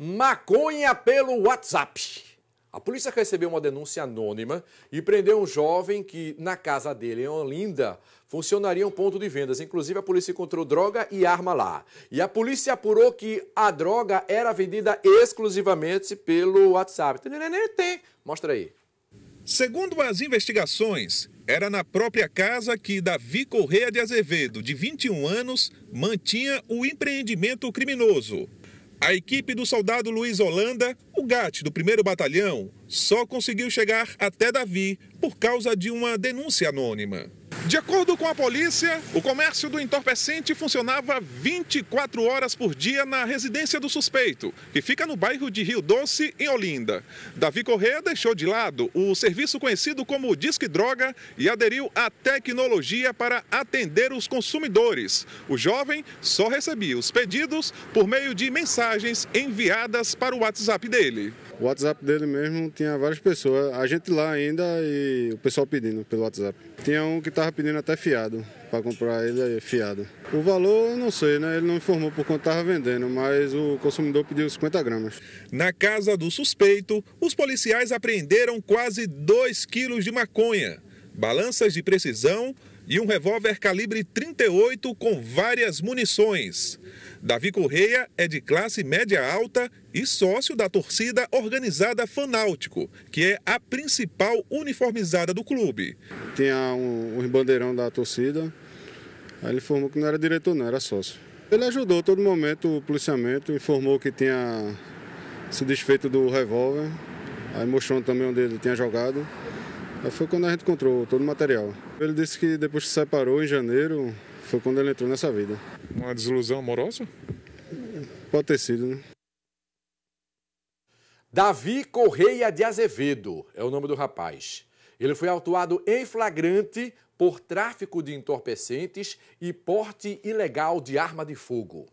Maconha pelo WhatsApp. A polícia recebeu uma denúncia anônima e prendeu um jovem que, na casa dele, em Olinda, funcionaria um ponto de vendas. Inclusive, a polícia encontrou droga e arma lá. E a polícia apurou que a droga era vendida exclusivamente pelo WhatsApp. Mostra aí. Segundo as investigações, era na própria casa que Davi Correia de Azevedo, de 21 anos, mantinha o empreendimento criminoso. A equipe do soldado Luiz Holanda, o GAT do 1 Batalhão, só conseguiu chegar até Davi por causa de uma denúncia anônima. De acordo com a polícia, o comércio do entorpecente funcionava 24 horas por dia na residência do suspeito, que fica no bairro de Rio Doce, em Olinda. Davi Corrêa deixou de lado o serviço conhecido como Disque Droga e aderiu à tecnologia para atender os consumidores. O jovem só recebia os pedidos por meio de mensagens enviadas para o WhatsApp dele. O WhatsApp dele mesmo tinha várias pessoas, a gente lá ainda e o pessoal pedindo pelo WhatsApp. Tinha um que estava pedindo até fiado para comprar ele fiado. O valor, não sei, né? Ele não informou por quanto estava vendendo, mas o consumidor pediu 50 gramas. Na casa do suspeito, os policiais apreenderam quase 2 quilos de maconha, balanças de precisão e um revólver calibre 38 com várias munições. Davi Correia é de classe média alta e sócio da torcida organizada Fanáutico, que é a principal uniformizada do clube. Tinha um, um bandeirão da torcida, aí ele informou que não era diretor, não, era sócio. Ele ajudou todo momento o policiamento, informou que tinha se desfeito do revólver, aí mostrou também onde ele tinha jogado. Aí foi quando a gente encontrou todo o material. Ele disse que depois que se separou, em janeiro, foi quando ele entrou nessa vida. Uma desilusão amorosa? Pode ter sido, né? Davi Correia de Azevedo é o nome do rapaz. Ele foi autuado em flagrante por tráfico de entorpecentes e porte ilegal de arma de fogo.